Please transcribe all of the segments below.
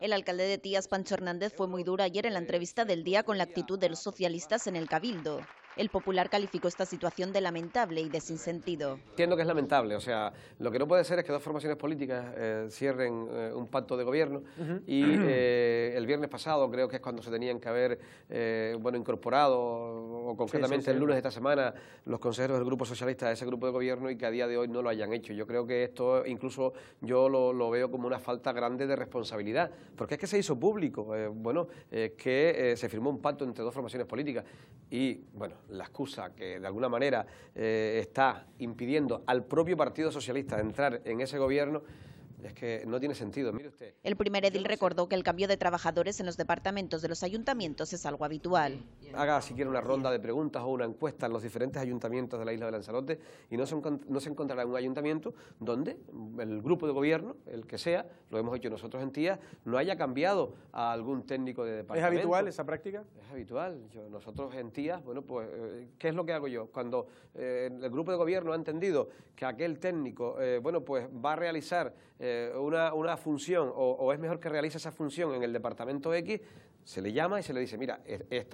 El alcalde de Tías, Pancho Hernández, fue muy duro ayer en la entrevista del día con la actitud de los socialistas en el Cabildo. El popular calificó esta situación de lamentable y de sinsentido. Entiendo que es lamentable, o sea, lo que no puede ser es que dos formaciones políticas eh, cierren eh, un pacto de gobierno y eh, el viernes pasado creo que es cuando se tenían que haber eh, bueno, incorporado, o concretamente el lunes de esta semana, los consejeros del Grupo Socialista de ese grupo de gobierno y que a día de hoy no lo hayan hecho. Yo creo que esto incluso yo lo, veo como una falta grande de responsabilidad, porque es que se hizo público, eh, bueno, que eh, se firmó un pacto entre dos formaciones políticas y, bueno, la excusa que de alguna manera está impidiendo al propio Partido Socialista entrar en ese gobierno es que no tiene sentido, El primer edil recordó que el cambio de trabajadores en los departamentos de los ayuntamientos es algo habitual haga siquiera una ronda de preguntas o una encuesta en los diferentes ayuntamientos de la isla de Lanzarote y no se, no se encontrará un ayuntamiento donde el grupo de gobierno, el que sea, lo hemos hecho nosotros en TIA, no haya cambiado a algún técnico de departamento. ¿Es habitual esa práctica? Es habitual. nosotros en TIA, bueno, pues, eh, ¿qué es lo que hago yo? Cuando eh, el grupo de gobierno ha entendido que aquel técnico, eh, bueno, pues va a realizar una, función o, es mejor que realice esa función en el departamento X, se le llama y se le dice, mira,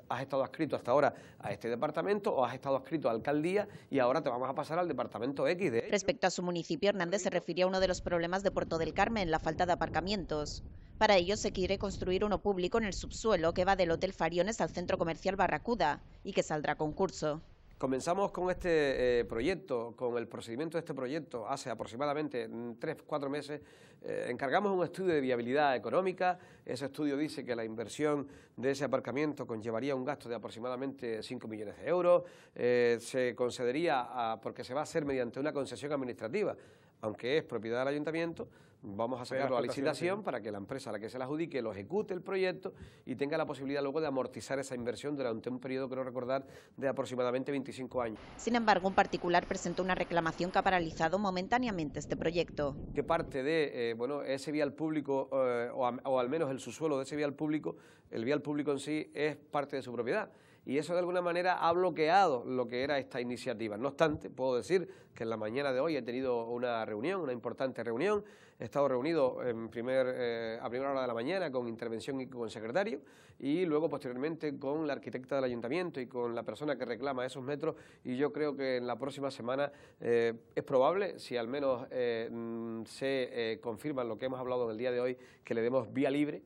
has estado escrito hasta ahora a este departamento o has estado escrito a alcaldía y ahora te vamos a pasar al departamento X. Respecto a su municipio, Hernández se refirió a uno de los problemas de Puerto del Carmen, la falta de aparcamientos. Para ello se quiere construir uno público en el subsuelo que va del Hotel Fariones al Centro Comercial Barracuda y que saldrá concurso. Comenzamos con este eh, proyecto, con el procedimiento de este proyecto, hace aproximadamente mm, tres, cuatro meses. Eh, encargamos un estudio de viabilidad económica. Ese estudio dice que la inversión de ese aparcamiento conllevaría un gasto de aproximadamente 5 millones de euros. Eh, se concedería, porque se va a hacer mediante una concesión administrativa, aunque es propiedad del ayuntamiento, Vamos a sacarlo a licitación para que la empresa a la que se la adjudique lo ejecute el proyecto y tenga la posibilidad luego de amortizar esa inversión durante un periodo, creo recordar, de aproximadamente 25 años. Sin embargo, un particular presentó una reclamación que ha paralizado momentáneamente este proyecto. Que parte de eh, bueno, ese vial público, eh, o, o al menos el subsuelo de ese vial público, el vial público en sí es parte de su propiedad y eso de alguna manera ha bloqueado lo que era esta iniciativa. No obstante, puedo decir que en la mañana de hoy he tenido una reunión, una importante reunión, he estado reunido en primer, eh, a primera hora de la mañana con intervención y con secretario y luego posteriormente con la arquitecta del ayuntamiento y con la persona que reclama esos metros y yo creo que en la próxima semana eh, es probable, si al menos eh, mm, se confirma lo que hemos hablado en el día de hoy, que le demos vía libre.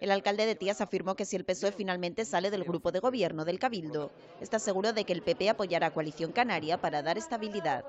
El alcalde de Tías afirmó que si el PSOE finalmente sale del grupo de gobierno del Cabildo, está seguro de que el PP apoyará a Coalición Canaria para dar estabilidad.